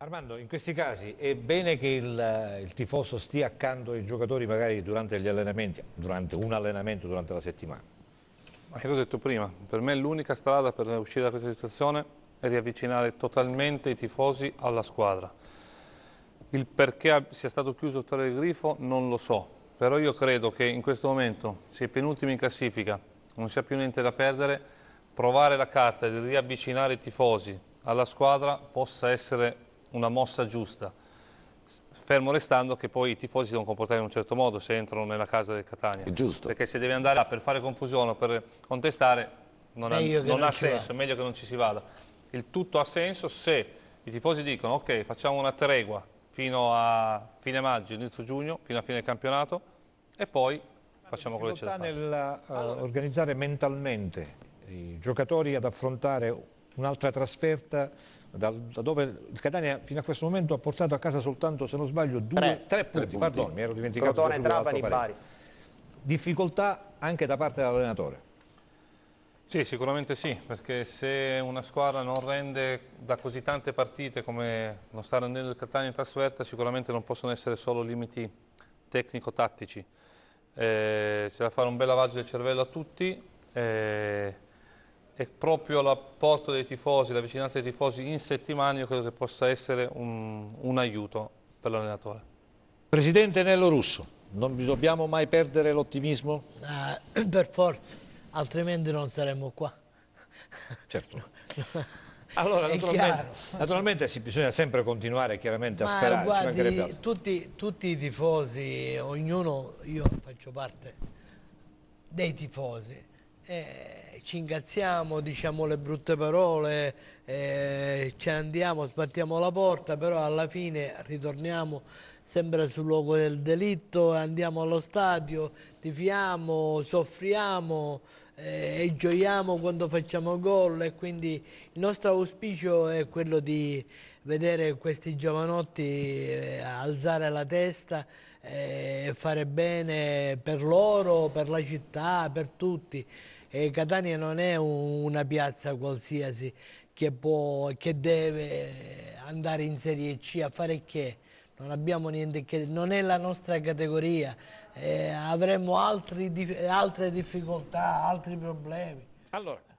Armando, in questi casi è bene che il, il, tifoso stia accanto ai giocatori magari durante gli allenamenti, durante un allenamento durante la settimana? Ma io l'ho detto prima, per me l'unica strada per uscire da questa situazione è riavvicinare totalmente i tifosi alla squadra. Il perché sia stato chiuso Torre del Grifo non lo so, però io credo che in questo momento, se i penultimi in classifica non si ha più niente da perdere, provare la carta di riavvicinare i tifosi alla squadra possa essere una mossa giusta, fermo restando che poi i tifosi si devono comportare in un certo modo se entrano nella casa del Catania. È giusto. Perché se deve andare là per fare confusione o per contestare non, ha, non non ha senso, è meglio che non ci si vada. Il tutto ha senso se i tifosi dicono ok facciamo una tregua fino a fine maggio, inizio giugno, fino a fine campionato e poi facciamo quello che c'è da fare. nel uh, eh, allora. organizzare mentalmente i giocatori ad affrontare un'altra trasferta da, da, dove il Catania fino a questo momento ha portato a casa soltanto, se non sbaglio, due, tre, tre punti, punti. Pardon, mi ero dimenticato. Crotone, Trapani, Bari. Difficoltà anche da parte dell'allenatore. Sì, sicuramente sì, perché se una squadra non rende da così tante partite come non sta rendendo il Catania in trasferta, sicuramente non possono essere solo limiti tecnico-tattici. Eh, c'è da fare un bel lavaggio del cervello a tutti. Eh, e proprio l'apporto dei tifosi, la vicinanza dei tifosi in settimana io credo che possa essere un, un aiuto per l'allenatore. Presidente Nello Russo, non dobbiamo mai perdere l'ottimismo? Eh, per forza, altrimenti non saremmo qua. Certo. Allora, naturalmente, naturalmente sì, bisogna sempre continuare chiaramente Ma a sperare. Guardi, tutti, tutti i tifosi, ognuno, io faccio parte dei tifosi, eh, ci ingazziamo, diciamo le brutte parole, eh, ce andiamo, sbattiamo la porta, però alla fine ritorniamo sempre sul luogo del delitto, andiamo allo stadio, tifiamo, soffriamo eh, e gioiamo quando facciamo gol e quindi il nostro auspicio è quello di vedere questi giovanotti eh, alzare la testa eh, e eh, fare bene per loro, per la città, per tutti. E Catania non è un, una piazza qualsiasi che, può, che deve andare in Serie C a fare che? non abbiamo niente che non è la nostra categoria, eh, avremo altri, altre difficoltà, altri problemi. Allora,